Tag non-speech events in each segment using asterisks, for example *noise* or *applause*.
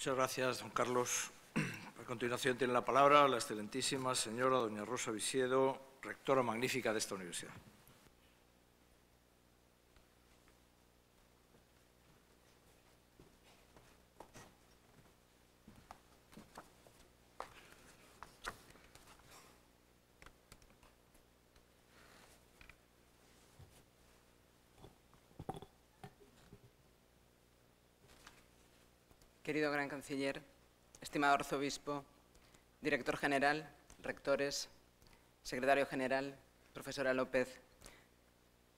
Muchas gracias, don Carlos. A continuación tiene la palabra la excelentísima señora doña Rosa Visiedo, rectora magnífica de esta universidad. querido gran canciller, estimado arzobispo, director general, rectores, secretario general, profesora López,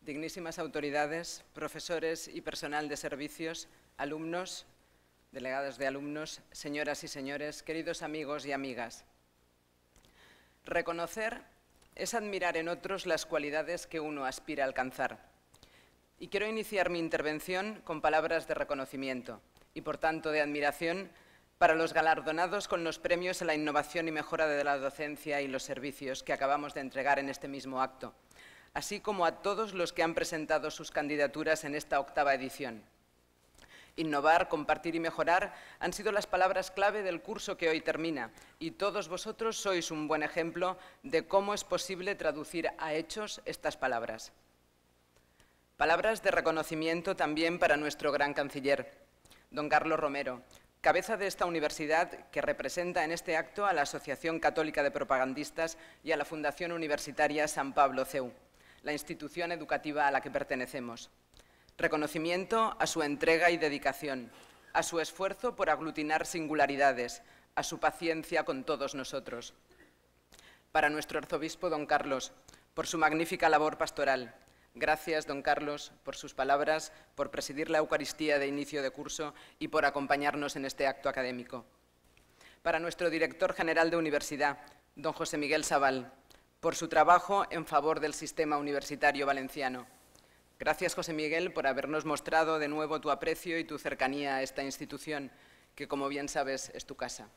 dignísimas autoridades, profesores y personal de servicios, alumnos, delegados de alumnos, señoras y señores, queridos amigos y amigas. Reconocer es admirar en otros las cualidades que uno aspira a alcanzar. Y quiero iniciar mi intervención con palabras de reconocimiento y, por tanto, de admiración para los galardonados con los premios a la innovación y mejora de la docencia y los servicios que acabamos de entregar en este mismo acto, así como a todos los que han presentado sus candidaturas en esta octava edición. Innovar, compartir y mejorar han sido las palabras clave del curso que hoy termina y todos vosotros sois un buen ejemplo de cómo es posible traducir a hechos estas palabras. Palabras de reconocimiento también para nuestro gran canciller, don Carlos Romero, cabeza de esta universidad que representa en este acto a la Asociación Católica de Propagandistas y a la Fundación Universitaria San Pablo CEU, la institución educativa a la que pertenecemos. Reconocimiento a su entrega y dedicación, a su esfuerzo por aglutinar singularidades, a su paciencia con todos nosotros. Para nuestro arzobispo don Carlos, por su magnífica labor pastoral, Gracias, don Carlos, por sus palabras, por presidir la Eucaristía de inicio de curso y por acompañarnos en este acto académico. Para nuestro director general de universidad, don José Miguel Sabal, por su trabajo en favor del sistema universitario valenciano. Gracias, José Miguel, por habernos mostrado de nuevo tu aprecio y tu cercanía a esta institución, que, como bien sabes, es tu casa.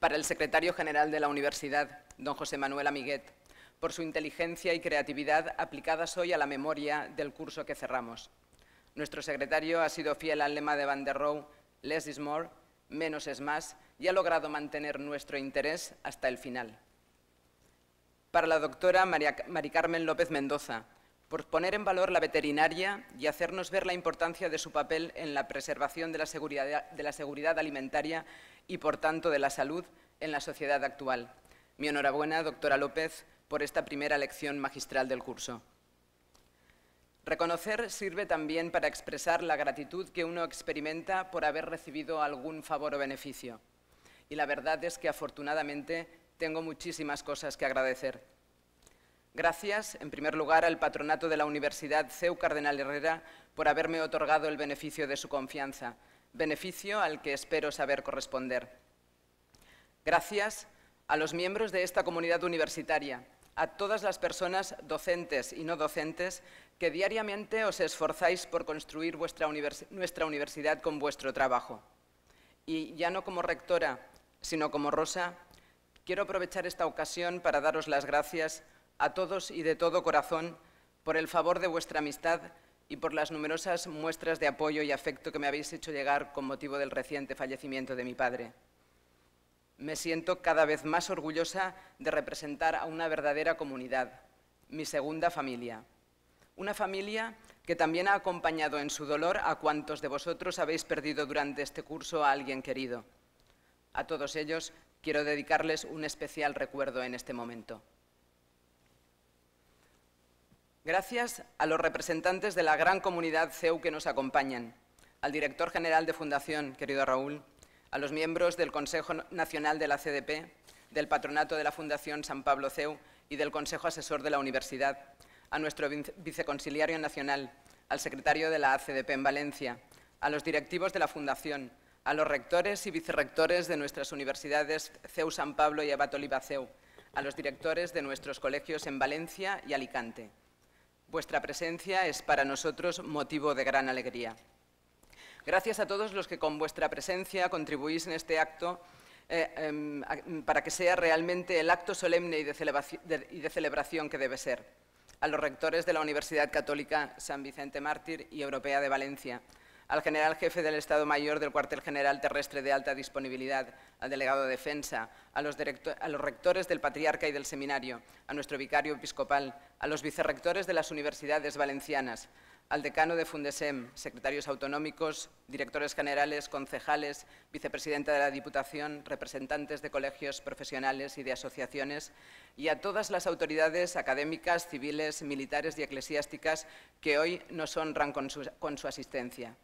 Para el secretario general de la universidad, don José Manuel Amiguet, por su inteligencia y creatividad aplicadas hoy a la memoria del curso que cerramos. Nuestro secretario ha sido fiel al lema de Van der Rohe, less is more, menos es más, y ha logrado mantener nuestro interés hasta el final. Para la doctora María, Carmen López Mendoza, por poner en valor la veterinaria y hacernos ver la importancia de su papel en la preservación de la seguridad, de la seguridad alimentaria y, por tanto, de la salud en la sociedad actual. Mi enhorabuena, doctora López, por esta primera lección magistral del curso. Reconocer sirve también para expresar la gratitud que uno experimenta por haber recibido algún favor o beneficio. Y la verdad es que afortunadamente tengo muchísimas cosas que agradecer. Gracias, en primer lugar, al patronato de la Universidad CEU Cardenal Herrera por haberme otorgado el beneficio de su confianza, beneficio al que espero saber corresponder. Gracias a los miembros de esta comunidad universitaria, a todas las personas docentes y no docentes que diariamente os esforzáis por construir nuestra universidad con vuestro trabajo. Y ya no como rectora, sino como Rosa, quiero aprovechar esta ocasión para daros las gracias a todos y de todo corazón por el favor de vuestra amistad y por las numerosas muestras de apoyo y afecto que me habéis hecho llegar con motivo del reciente fallecimiento de mi padre me siento cada vez más orgullosa de representar a una verdadera comunidad, mi segunda familia. Una familia que también ha acompañado en su dolor a cuantos de vosotros habéis perdido durante este curso a alguien querido. A todos ellos quiero dedicarles un especial recuerdo en este momento. Gracias a los representantes de la gran comunidad CEU que nos acompañan, al director general de Fundación, querido Raúl, a los miembros del Consejo Nacional de la CDP, del Patronato de la Fundación San Pablo CEU y del Consejo Asesor de la Universidad, a nuestro viceconsiliario nacional, al secretario de la ACDP en Valencia, a los directivos de la Fundación, a los rectores y vicerrectores de nuestras universidades CEU San Pablo y Abat CEU, a los directores de nuestros colegios en Valencia y Alicante. Vuestra presencia es para nosotros motivo de gran alegría. Gracias a todos los que con vuestra presencia contribuís en este acto eh, em, para que sea realmente el acto solemne y de, celebración que debe ser. A los rectores de la Universidad Católica San Vicente Mártir y Europea de Valencia, al general jefe del Estado Mayor del Cuartel General Terrestre de Alta Disponibilidad, al delegado de Defensa, a los, a los, rectores del Patriarca y del Seminario, a nuestro vicario episcopal, a los vicerrectores de las universidades valencianas, al decano de Fundesem, secretarios autonómicos, directores generales, concejales, vicepresidenta de la Diputación, representantes de colegios profesionales y de asociaciones, y a todas las autoridades académicas, civiles, militares y eclesiásticas que hoy nos honran con su, asistencia.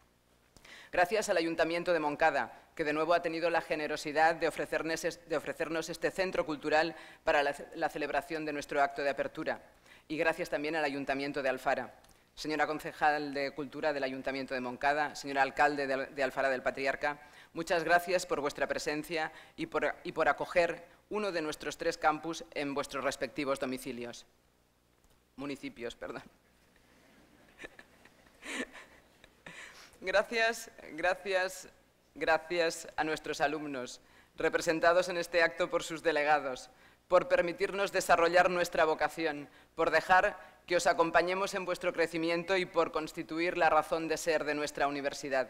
Gracias al Ayuntamiento de Moncada, que de nuevo ha tenido la generosidad de ofrecernos, este centro cultural para la celebración de nuestro acto de apertura. Y gracias también al Ayuntamiento de Alfara señora concejal de Cultura del Ayuntamiento de Moncada, señora alcalde de Alfara del Patriarca, muchas gracias por vuestra presencia y por, acoger uno de nuestros tres campus en vuestros respectivos domicilios. Municipios, perdón. *laughs* Gracias, gracias, gracias a nuestros alumnos, representados en este acto por sus delegados, por permitirnos desarrollar nuestra vocación, por dejar que os acompañemos en vuestro crecimiento y por constituir la razón de ser de nuestra universidad.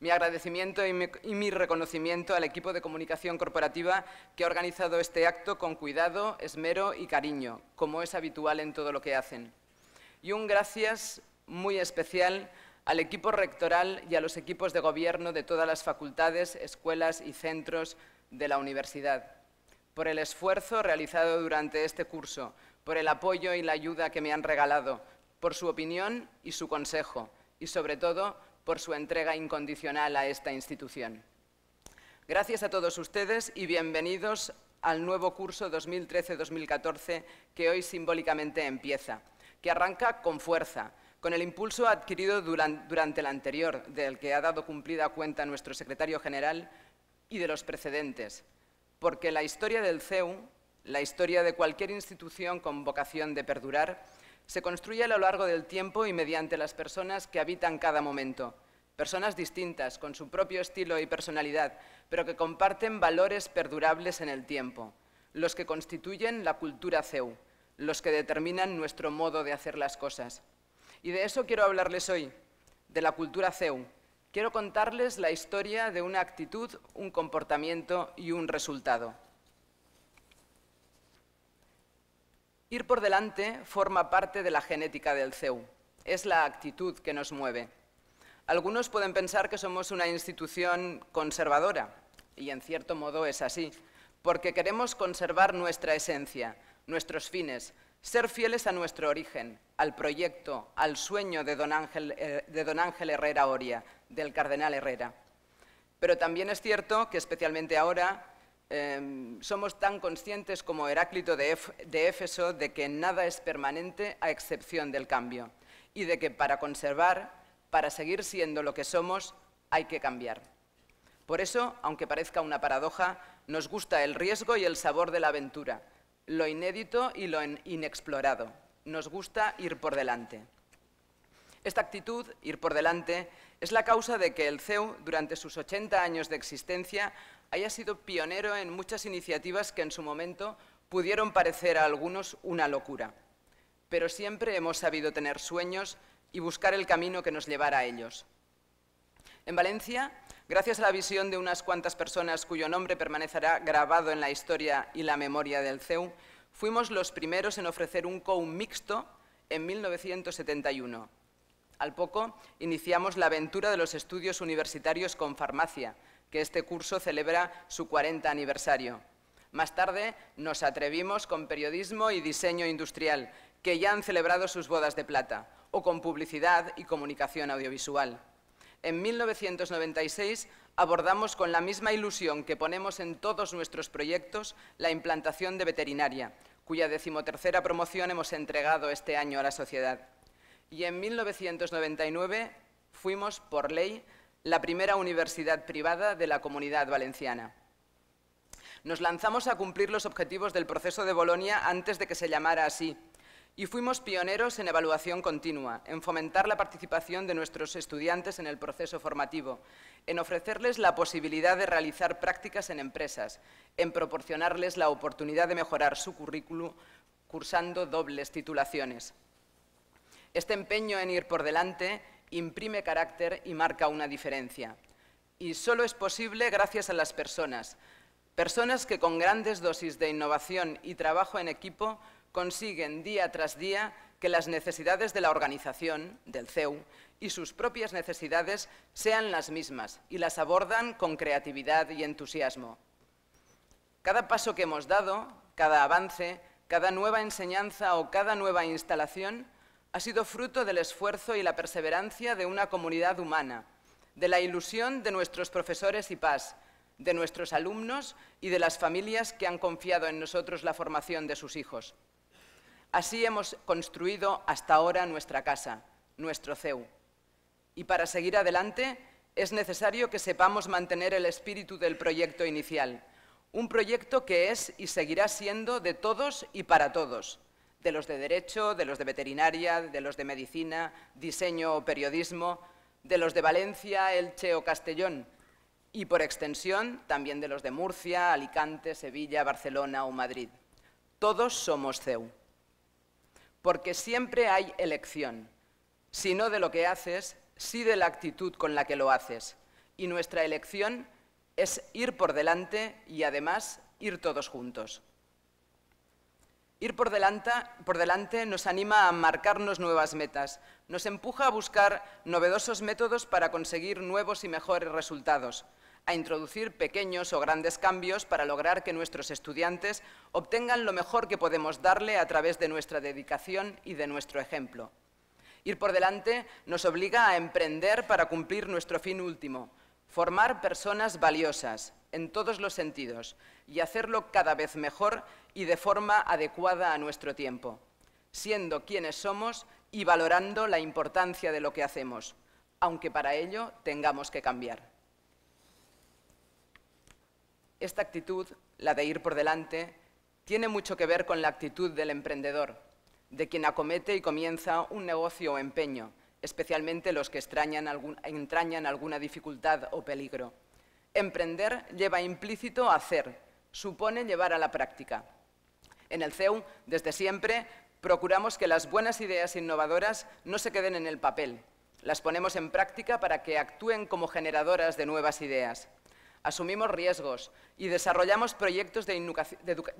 Mi agradecimiento y mi, reconocimiento al equipo de comunicación corporativa que ha organizado este acto con cuidado, esmero y cariño, como es habitual en todo lo que hacen. Y un gracias muy especial al equipo rectoral y a los equipos de gobierno de todas las facultades, escuelas y centros de la universidad por el esfuerzo realizado durante este curso, por el apoyo y la ayuda que me han regalado, por su opinión y su consejo, y sobre todo por su entrega incondicional a esta institución. Gracias a todos ustedes y bienvenidos al nuevo curso 2013-2014 que hoy simbólicamente empieza, que arranca con fuerza, con el impulso adquirido durante el anterior, del que ha dado cumplida cuenta nuestro secretario general, y de los precedentes, porque la historia del CEU la historia de cualquier institución con vocación de perdurar, se construye a lo largo del tiempo y mediante las personas que habitan cada momento, personas distintas, con su propio estilo y personalidad, pero que comparten valores perdurables en el tiempo, los que constituyen la cultura CEU, los que determinan nuestro modo de hacer las cosas. Y de eso quiero hablarles hoy, de la cultura CEU. Quiero contarles la historia de una actitud, un comportamiento y un resultado. Ir por delante forma parte de la genética del CEU, es la actitud que nos mueve. Algunos pueden pensar que somos una institución conservadora, y en cierto modo es así, porque queremos conservar nuestra esencia, nuestros fines, ser fieles a nuestro origen, al proyecto, al sueño de don Ángel, eh, Herrera Oria, del cardenal Herrera. Pero también es cierto que, especialmente ahora, Em, somos tan conscientes como Heráclito de, de Éfeso de que nada es permanente a excepción del cambio y de que para conservar, para seguir siendo lo que somos, hay que cambiar. Por eso, aunque parezca una paradoja, nos gusta el riesgo y el sabor de la aventura, lo inédito y lo inexplorado. Nos gusta ir por delante. Esta actitud, ir por delante, es la causa de que el CEU, durante sus 80 años de existencia, haya sido pionero en muchas iniciativas que en su momento pudieron parecer a algunos una locura. Pero siempre hemos sabido tener sueños y buscar el camino que nos llevara a ellos. En Valencia, gracias a la visión de unas cuantas personas cuyo nombre permanecerá grabado en la historia y la memoria del CEU, fuimos los primeros en ofrecer un COU mixto en 1971. Al poco, iniciamos la aventura de los estudios universitarios con farmacia, que este curso celebra su 40 aniversario. Más tarde nos atrevimos con periodismo y diseño industrial, que ya han celebrado sus bodas de plata, o con publicidad y comunicación audiovisual. En 1996 abordamos con la misma ilusión que ponemos en todos nuestros proyectos la implantación de veterinaria, cuya decimotercera promoción hemos entregado este año a la sociedad. Y en 1999 fuimos, por ley, la primera universidad privada de la comunidad valenciana. Nos lanzamos a cumplir los objetivos del proceso de Bolonia antes de que se llamara así y fuimos pioneros en evaluación continua, en fomentar la participación de nuestros estudiantes en el proceso formativo, en ofrecerles la posibilidad de realizar prácticas en empresas, en proporcionarles la oportunidad de mejorar su currículum cursando dobles titulaciones. Este empeño en ir por delante imprime carácter y marca una diferencia. Y solo es posible gracias a las personas, personas que con grandes dosis de innovación y trabajo en equipo consiguen día tras día que las necesidades de la organización, del CEU, y sus propias necesidades sean las mismas y las abordan con creatividad y entusiasmo. Cada paso que hemos dado, cada avance, cada nueva enseñanza o cada nueva instalación ha sido fruto del esfuerzo y la perseverancia de una comunidad humana, de la ilusión de nuestros profesores y paz, de nuestros alumnos y de las familias que han confiado en nosotros la formación de sus hijos. Así hemos construido hasta ahora nuestra casa, nuestro CEU. Y para seguir adelante es necesario que sepamos mantener el espíritu del proyecto inicial, un proyecto que es y seguirá siendo de todos y para todos de los de Derecho, de los de Veterinaria, de los de Medicina, Diseño o Periodismo, de los de Valencia, Elche o Castellón, y por extensión también de los de Murcia, Alicante, Sevilla, Barcelona o Madrid. Todos somos CEU, porque siempre hay elección, si no de lo que haces, sí de la actitud con la que lo haces, y nuestra elección es ir por delante y además ir todos juntos. Ir por delante, nos anima a marcarnos nuevas metas, nos empuja a buscar novedosos métodos para conseguir nuevos y mejores resultados, a introducir pequeños o grandes cambios para lograr que nuestros estudiantes obtengan lo mejor que podemos darle a través de nuestra dedicación y de nuestro ejemplo. Ir por delante nos obliga a emprender para cumplir nuestro fin último, formar personas valiosas en todos los sentidos y hacerlo cada vez mejor y de forma adecuada a nuestro tiempo, siendo quienes somos y valorando la importancia de lo que hacemos, aunque para ello tengamos que cambiar. Esta actitud, la de ir por delante, tiene mucho que ver con la actitud del emprendedor, de quien acomete y comienza un negocio o empeño, especialmente los que entrañan alguna dificultad o peligro. Emprender lleva implícito hacer, supone llevar a la práctica. En el CEU, desde siempre, procuramos que las buenas ideas innovadoras no se queden en el papel. Las ponemos en práctica para que actúen como generadoras de nuevas ideas. Asumimos riesgos y desarrollamos proyectos de,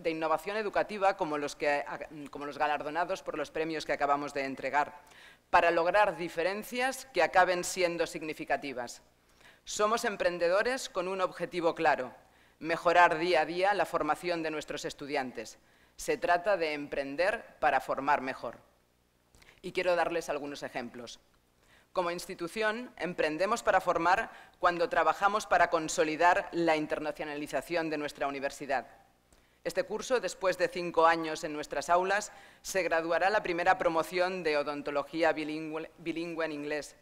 innovación educativa como los galardonados por los premios que acabamos de entregar para lograr diferencias que acaben siendo significativas. Somos emprendedores con un objetivo claro, mejorar día a día la formación de nuestros estudiantes. Se trata de emprender para formar mejor. Y quiero darles algunos ejemplos. Como institución, emprendemos para formar cuando trabajamos para consolidar la internacionalización de nuestra universidad este curso, después de cinco años en nuestras aulas, se graduará la primera promoción de odontología bilingüe, en inglés.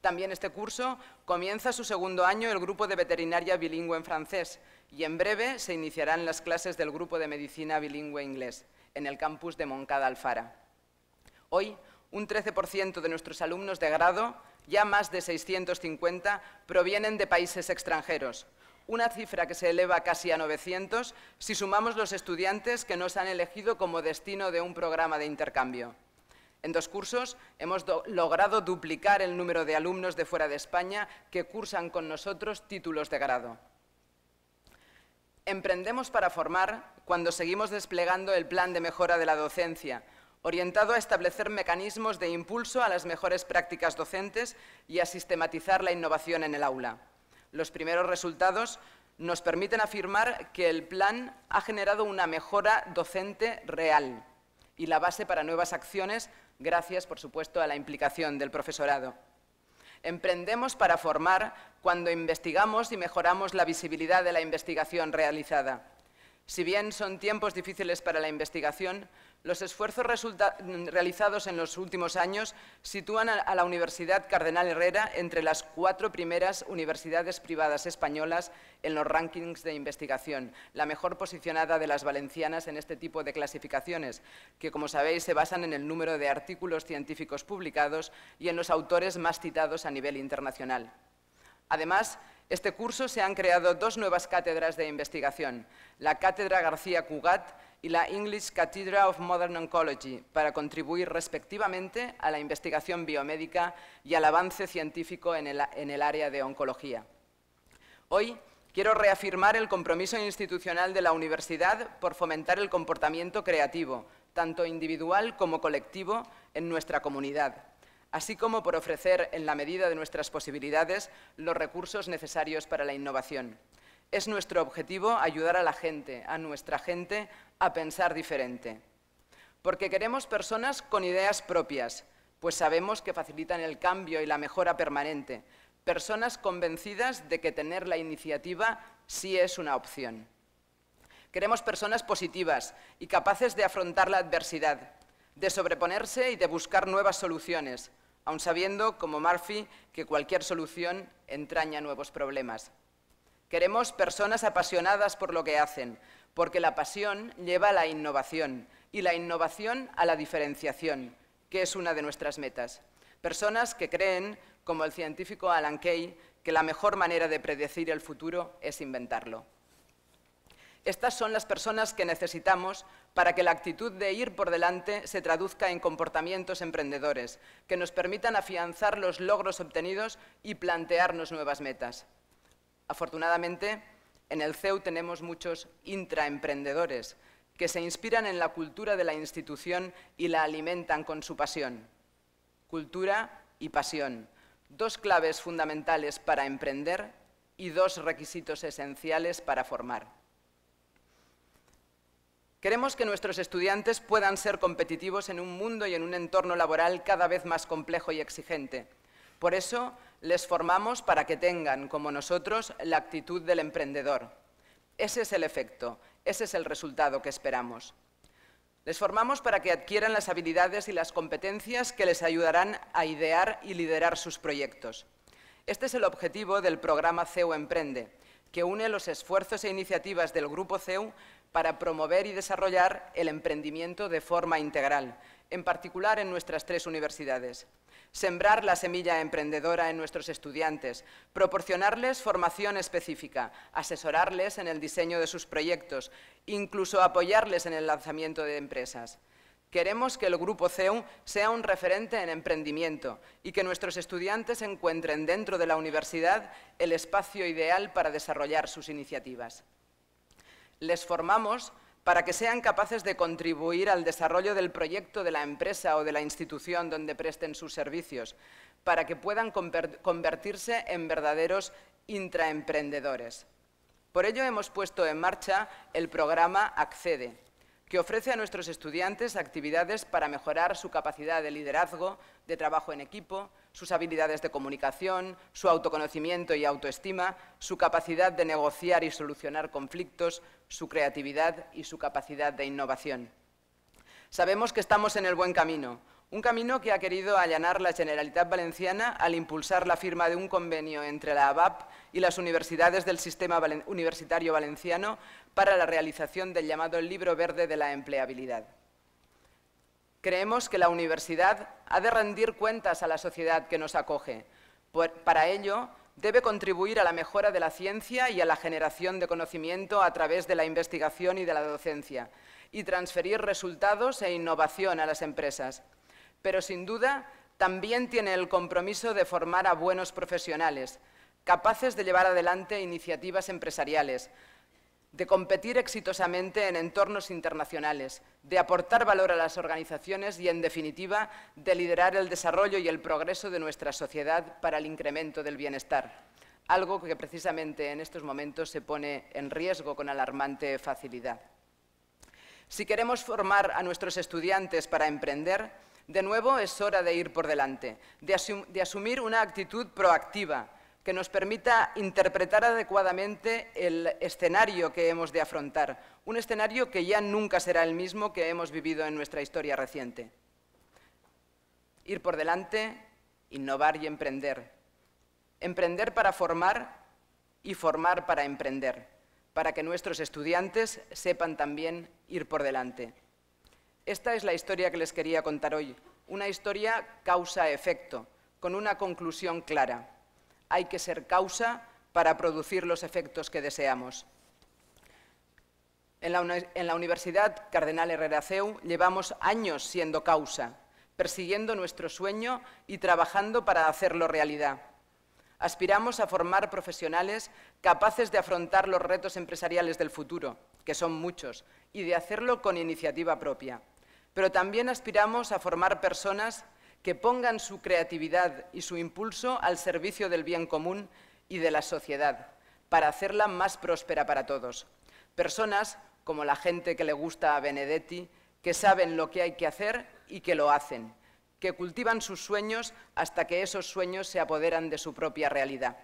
También este curso comienza su segundo año el grupo de veterinaria bilingüe en francés y en breve se iniciarán las clases del grupo de medicina bilingüe en inglés en el campus de Moncada Alfara. Hoy, un 13% de nuestros alumnos de grado, ya más de 650, provienen de países extranjeros, una cifra que se eleva casi a 900 si sumamos los estudiantes que nos han elegido como destino de un programa de intercambio. En dos cursos hemos logrado duplicar el número de alumnos de fuera de España que cursan con nosotros títulos de grado. Emprendemos para formar cuando seguimos desplegando el plan de mejora de la docencia, orientado a establecer mecanismos de impulso a las mejores prácticas docentes y a sistematizar la innovación en el aula. Los primeros resultados nos permiten afirmar que el plan ha generado una mejora docente real y la base para nuevas acciones, gracias, por supuesto, a la implicación del profesorado. Emprendemos para formar cuando investigamos y mejoramos la visibilidad de la investigación realizada. Si bien son tiempos difíciles para la investigación, los esfuerzos realizados en los últimos años sitúan a la Universidad Cardenal Herrera entre las cuatro primeras universidades privadas españolas en los rankings de investigación, la mejor posicionada de las valencianas en este tipo de clasificaciones, que, como sabéis, se basan en el número de artículos científicos publicados y en los autores más citados a nivel internacional. Además, este curso se han creado dos nuevas cátedras de investigación, la Cátedra García Cugat y la English Cathedral of Modern Oncology para contribuir respectivamente a la investigación biomédica y al avance científico en el, área de oncología. Hoy quiero reafirmar el compromiso institucional de la universidad por fomentar el comportamiento creativo, tanto individual como colectivo, en nuestra comunidad, así como por ofrecer, en la medida de nuestras posibilidades, los recursos necesarios para la innovación. Es nuestro objetivo ayudar a la gente, a nuestra gente, a pensar diferente. Porque queremos personas con ideas propias, pues sabemos que facilitan el cambio y la mejora permanente. Personas convencidas de que tener la iniciativa sí es una opción. Queremos personas positivas y capaces de afrontar la adversidad, de sobreponerse y de buscar nuevas soluciones, aun sabiendo, como Murphy, que cualquier solución entraña nuevos problemas. Queremos personas apasionadas por lo que hacen, porque la pasión lleva a la innovación y la innovación a la diferenciación, que es una de nuestras metas. Personas que creen, como el científico Alan Kay, que la mejor manera de predecir el futuro es inventarlo. Estas son las personas que necesitamos para que la actitud de ir por delante se traduzca en comportamientos emprendedores, que nos permitan afianzar los logros obtenidos y plantearnos nuevas metas. Afortunadamente, en el CEU tenemos muchos intraemprendedores que se inspiran en la cultura de la institución y la alimentan con su pasión. Cultura y pasión, dos claves fundamentales para emprender y dos requisitos esenciales para formar. Queremos que nuestros estudiantes puedan ser competitivos en un mundo y en un entorno laboral cada vez más complejo y exigente. Por eso, les formamos para que tengan, como nosotros, la actitud del emprendedor. Ese es el efecto, ese es el resultado que esperamos. Les formamos para que adquieran las habilidades y las competencias que les ayudarán a idear y liderar sus proyectos. Este es el objetivo del programa CEU Emprende, que une los esfuerzos e iniciativas del Grupo CEU para promover y desarrollar el emprendimiento de forma integral, en particular en nuestras tres universidades sembrar la semilla emprendedora en nuestros estudiantes, proporcionarles formación específica, asesorarles en el diseño de sus proyectos, incluso apoyarles en el lanzamiento de empresas. Queremos que el Grupo CEU sea un referente en emprendimiento y que nuestros estudiantes encuentren dentro de la universidad el espacio ideal para desarrollar sus iniciativas. Les formamos para que sean capaces de contribuir al desarrollo del proyecto de la empresa o de la institución donde presten sus servicios, para que puedan convertirse en verdaderos intraemprendedores. Por ello hemos puesto en marcha el programa Accede, que ofrece a nuestros estudiantes actividades para mejorar su capacidad de liderazgo, de trabajo en equipo, sus habilidades de comunicación, su autoconocimiento y autoestima, su capacidad de negociar y solucionar conflictos, su creatividad y su capacidad de innovación. Sabemos que estamos en el buen camino, un camino que ha querido allanar la Generalitat Valenciana al impulsar la firma de un convenio entre la ABAP y las universidades del sistema universitario valenciano para la realización del llamado Libro Verde de la Empleabilidad. Creemos que la universidad ha de rendir cuentas a la sociedad que nos acoge. para ello, debe contribuir a la mejora de la ciencia y a la generación de conocimiento a través de la investigación y de la docencia, y transferir resultados e innovación a las empresas. Pero, sin duda, también tiene el compromiso de formar a buenos profesionales, capaces de llevar adelante iniciativas empresariales, de competir exitosamente en entornos internacionales, de aportar valor a las organizaciones y, en definitiva, de liderar el desarrollo y el progreso de nuestra sociedad para el incremento del bienestar, algo que precisamente en estos momentos se pone en riesgo con alarmante facilidad. Si queremos formar a nuestros estudiantes para emprender, de nuevo es hora de ir por delante, de, asumir una actitud proactiva, que nos permita interpretar adecuadamente el escenario que hemos de afrontar, un escenario que ya nunca será el mismo que hemos vivido en nuestra historia reciente. Ir por delante, innovar y emprender. Emprender para formar y formar para emprender, para que nuestros estudiantes sepan también ir por delante. Esta es la historia que les quería contar hoy, una historia causa-efecto, con una conclusión clara hay que ser causa para producir los efectos que deseamos. En la, Universidad Cardenal Herrera Ceu llevamos años siendo causa, persiguiendo nuestro sueño y trabajando para hacerlo realidad. Aspiramos a formar profesionales capaces de afrontar los retos empresariales del futuro, que son muchos, y de hacerlo con iniciativa propia. Pero también aspiramos a formar personas que pongan su creatividad y su impulso al servicio del bien común y de la sociedad, para hacerla más próspera para todos. Personas como la gente que le gusta a Benedetti, que saben lo que hay que hacer y que lo hacen, que cultivan sus sueños hasta que esos sueños se apoderan de su propia realidad.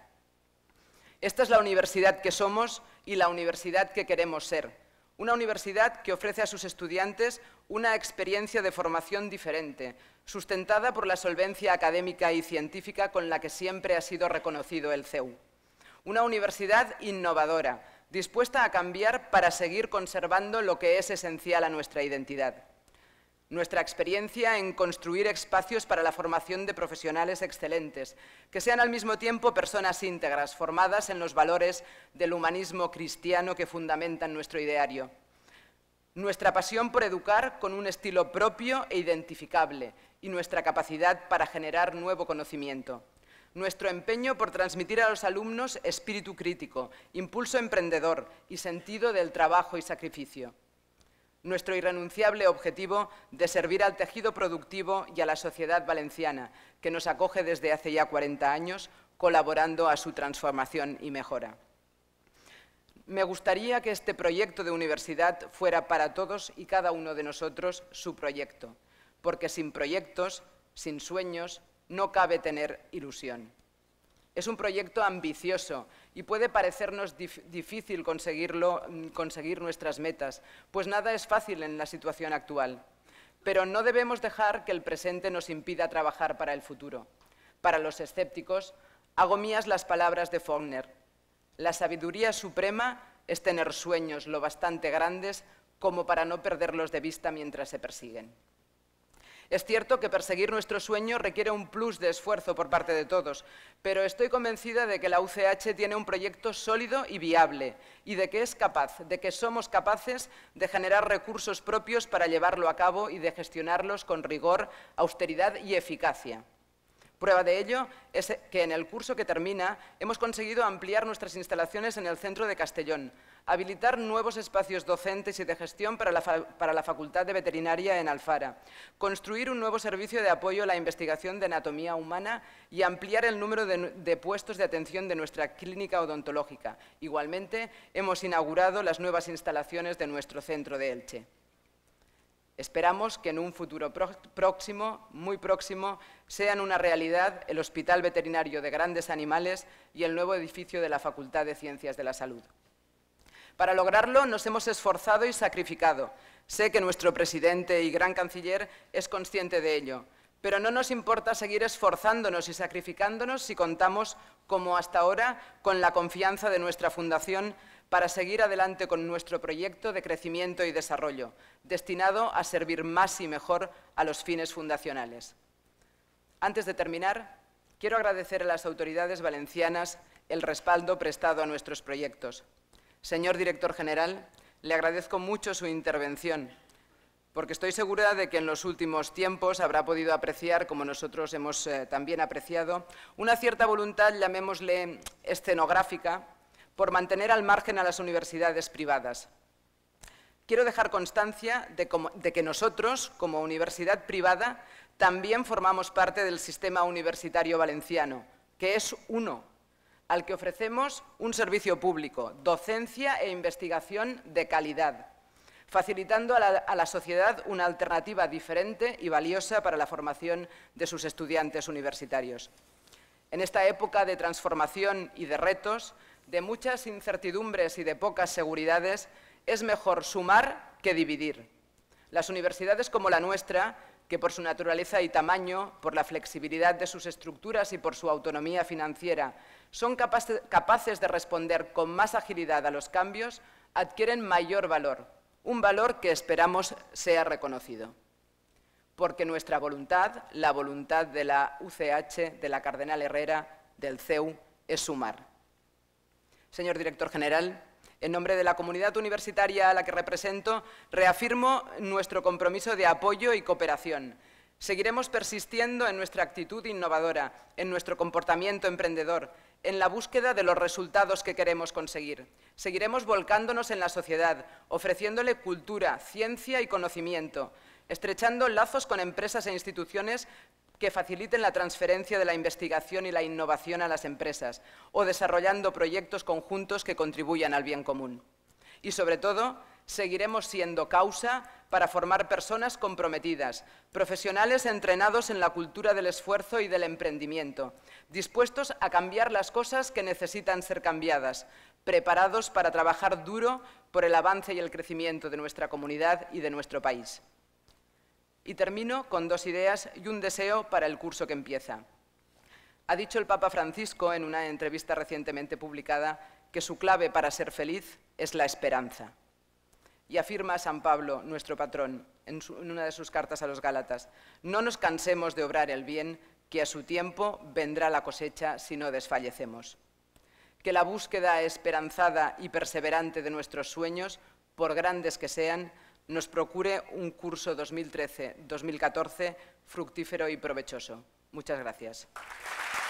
Esta es la universidad que somos y la universidad que queremos ser. Una universidad que ofrece a sus estudiantes una experiencia de formación diferente, sustentada por la solvencia académica y científica con la que siempre ha sido reconocido el CEU. Una universidad innovadora, dispuesta a cambiar para seguir conservando lo que es esencial a nuestra identidad. Nuestra experiencia en construir espacios para la formación de profesionales excelentes, que sean al mismo tiempo personas íntegras, formadas en los valores del humanismo cristiano que fundamentan nuestro ideario nuestra pasión por educar con un estilo propio e identificable y nuestra capacidad para generar nuevo conocimiento. Nuestro empeño por transmitir a los alumnos espíritu crítico, impulso emprendedor y sentido del trabajo y sacrificio. Nuestro irrenunciable objetivo de servir al tejido productivo y a la sociedad valenciana, que nos acoge desde hace ya 40 años, colaborando a su transformación y mejora. Me gustaría que este proyecto de universidad fuera para todos y cada uno de nosotros su proyecto, porque sin proyectos, sin sueños, no cabe tener ilusión. Es un proyecto ambicioso y puede parecernos difícil conseguirlo, mm, conseguir nuestras metas, pues nada es fácil en la situación actual. Pero no debemos dejar que el presente nos impida trabajar para el futuro. Para los escépticos, hago mías las palabras de Faulkner. La sabiduría suprema es tener sueños lo bastante grandes como para no perderlos de vista mientras se persiguen. Es cierto que perseguir nuestro sueño requiere un plus de esfuerzo por parte de todos, pero estoy convencida de que la UCH tiene un proyecto sólido y viable y de que es capaz, de que somos capaces de generar recursos propios para llevarlo a cabo y de gestionarlos con rigor, austeridad y eficacia. Prueba de ello es que en el curso que termina hemos conseguido ampliar nuestras instalaciones en el centro de Castellón, habilitar nuevos espacios docentes y de gestión para la, Facultad de Veterinaria en Alfara, construir un nuevo servicio de apoyo a la investigación de anatomía humana y ampliar el número de puestos de atención de nuestra clínica odontológica. Igualmente, hemos inaugurado las nuevas instalaciones de nuestro centro de Elche. Esperamos que en un futuro próximo, muy próximo, sean una realidad el Hospital Veterinario de Grandes Animales y el nuevo edificio de la Facultad de Ciencias de la Salud. Para lograrlo nos hemos esforzado y sacrificado. Sé que nuestro presidente y gran canciller es consciente de ello, pero no nos importa seguir esforzándonos y sacrificándonos si contamos, como hasta ahora, con la confianza de nuestra Fundación para seguir adelante con nuestro proyecto de crecimiento y desarrollo, destinado a servir más y mejor a los fines fundacionales. Antes de terminar, quiero agradecer a las autoridades valencianas el respaldo prestado a nuestros proyectos. Señor director general, le agradezco mucho su intervención, porque estoy segura de que en los últimos tiempos habrá podido apreciar, como nosotros hemos eh, también apreciado, una cierta voluntad, llamémosle escenográfica, por mantener al margen a las universidades privadas. Quiero dejar constancia de, que nosotros, como universidad privada, también formamos parte del sistema universitario valenciano, que es uno, al que ofrecemos un servicio público, docencia e investigación de calidad, facilitando a la, sociedad una alternativa diferente y valiosa para la formación de sus estudiantes universitarios. En esta época de transformación y de retos, de muchas incertidumbres y de pocas seguridades, es mejor sumar que dividir. Las universidades como la nuestra, que por su naturaleza y tamaño, por la flexibilidad de sus estructuras y por su autonomía financiera, son capaces de responder con más agilidad a los cambios, adquieren mayor valor, un valor que esperamos sea reconocido. Porque nuestra voluntad, la voluntad de la UCH, de la Cardenal Herrera, del CEU, es sumar. Señor director general, en nombre de la comunidad universitaria a la que represento, reafirmo nuestro compromiso de apoyo y cooperación. Seguiremos persistiendo en nuestra actitud innovadora, en nuestro comportamiento emprendedor, en la búsqueda de los resultados que queremos conseguir. Seguiremos volcándonos en la sociedad, ofreciéndole cultura, ciencia y conocimiento, estrechando lazos con empresas e instituciones que faciliten la transferencia de la investigación y la innovación a las empresas o desarrollando proyectos conjuntos que contribuyan al bien común. Y, sobre todo, seguiremos siendo causa para formar personas comprometidas, profesionales entrenados en la cultura del esfuerzo y del emprendimiento, dispuestos a cambiar las cosas que necesitan ser cambiadas, preparados para trabajar duro por el avance y el crecimiento de nuestra comunidad y de nuestro país. Y termino con dos ideas y un deseo para el curso que empieza. Ha dicho el Papa Francisco en una entrevista recientemente publicada que su clave para ser feliz es la esperanza. Y afirma San Pablo, nuestro patrón, en, una de sus cartas a los Gálatas, no nos cansemos de obrar el bien, que a su tiempo vendrá la cosecha si no desfallecemos. Que la búsqueda esperanzada y perseverante de nuestros sueños, por grandes que sean, nos procure un curso 2013-2014 fructífero y provechoso. Muchas gracias.